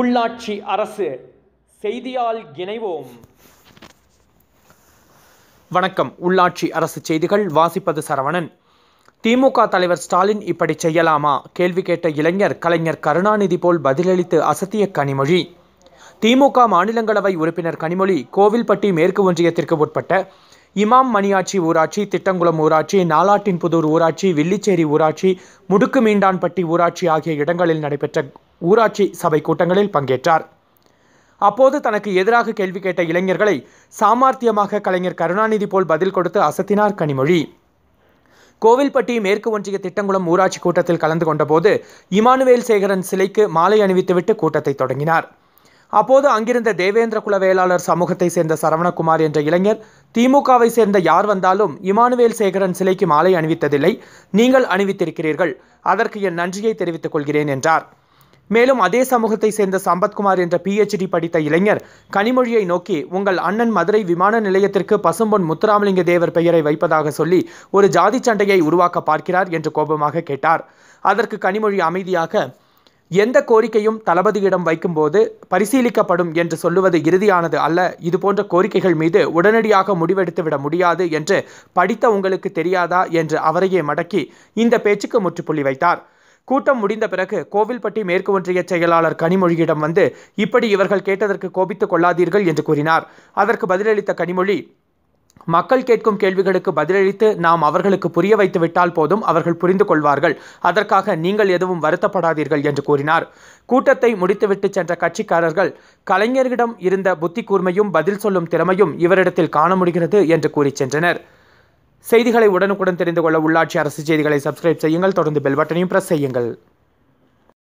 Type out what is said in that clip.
உள்ளாட்சி அரசு செய்தியால் இணைவோம் வணக்கம் உள்ளாட்சி அரசு செய்திகள் வாசிப்பது சரவணன் திமுக தலைவர் ஸ்டாலின் இப்படி செய்யலாமா கேள்வி கேட்ட இளைஞர் கலைஞர் கருணாநிதி போல் பதிலளித்து அசத்திய கனிமொழி திமுக மாநிலங்களவை உறுப்பினர் கனிமொழி கோவில்பட்டி மேற்கு ஒன்றியத்திற்கு உட்பட்ட இமாம் மணியாட்சி ஊராட்சி திட்டங்குளம் ஊராட்சி புதூர் ஊராட்சி வில்லிச்சேரி ஊராட்சி முடுக்கு மீண்டான்பட்டி ஊராட்சி ஆகிய இடங்களில் நடைபெற்ற ஊராட்சி சபை கூட்டங்களில் பங்கேற்றார் அப்போது தனக்கு எதிராக கேள்வி கேட்ட இளைஞர்களை சாமார்த்தியமாக கலைஞர் கருணாநிதி போல் பதில் கொடுத்து அசத்தினார் கனிமொழி கோவில்பட்டி மேற்கு ஒன்றிய திட்டங்குளம் ஊராட்சி கூட்டத்தில் கலந்து கொண்டபோது இமானுவேல் சேகரன் சிலைக்கு மாலை அணிவித்துவிட்டு கூட்டத்தை தொடங்கினார் அப்போது அங்கிருந்த தேவேந்திர குலவேளாளர் சமூகத்தை சேர்ந்த சரவணகுமார் என்ற இளைஞர் திமுகவை சேர்ந்த யார் வந்தாலும் இமானுவேல் சேகரன் சிலைக்கு மாலை அணிவித்ததில்லை நீங்கள் அணிவித்திருக்கிறீர்கள் அதற்கு என் நன்றியை தெரிவித்துக் கொள்கிறேன் என்றார் மேலும் அதே சமூகத்தை சேர்ந்த சம்பத்குமார் என்ற பிஹெச்டி படித்த இளைஞர் கனிமொழியை நோக்கி உங்கள் அண்ணன் மதுரை விமான நிலையத்திற்கு பசும்பொன் முத்துராமலிங்க தேவர் பெயரை வைப்பதாக சொல்லி ஒரு ஜாதி சண்டையை உருவாக்க பார்க்கிறார் என்று கோபமாக கேட்டார் அதற்கு கனிமொழி அமைதியாக எந்த கோரிக்கையும் தளபதியிடம் வைக்கும்போது பரிசீலிக்கப்படும் என்று சொல்லுவது இறுதியானது அல்ல இதுபோன்ற கோரிக்கைகள் மீது உடனடியாக முடிவெடுத்துவிட முடியாது என்று படித்த உங்களுக்கு தெரியாதா என்று அவரையே மடக்கி இந்த பேச்சுக்கு முற்றுப்புள்ளி வைத்தார் கூட்டம் முடிந்த பிறகு கோவில்பட்டி மேற்கு ஒன்றிய செயலாளர் கனிமொழியிடம் வந்து இப்படி இவர்கள் கேட்டதற்கு கோபித்துக் கொள்ளாதீர்கள் என்று கூறினார் அதற்கு பதிலளித்த கனிமொழி மக்கள் கேட்கும் கேள்விகளுக்கு பதிலளித்து நாம் அவர்களுக்கு புரிய வைத்துவிட்டால் போதும் அவர்கள் புரிந்து கொள்வார்கள் அதற்காக நீங்கள் எதுவும் வருத்தப்படாதீர்கள் என்று கூறினார் கூட்டத்தை முடித்துவிட்டு சென்ற கட்சிக்காரர்கள் கலைஞர்களிடம் இருந்த புத்தி கூர்மையும் பதில் சொல்லும் திறமையும் இவரிடத்தில் காண முடிகிறது என்று கூறி சென்றனர் செய்திகளை உடனுக்குடன் தெரிந்து கொள்ள உள்ளாட்சி அரசு செய்திகளை சப்ஸ்கிரைப் செய்யுங்கள் தொடர்ந்து பெல் பட்டனையும் பிரஸ் செய்யுங்கள்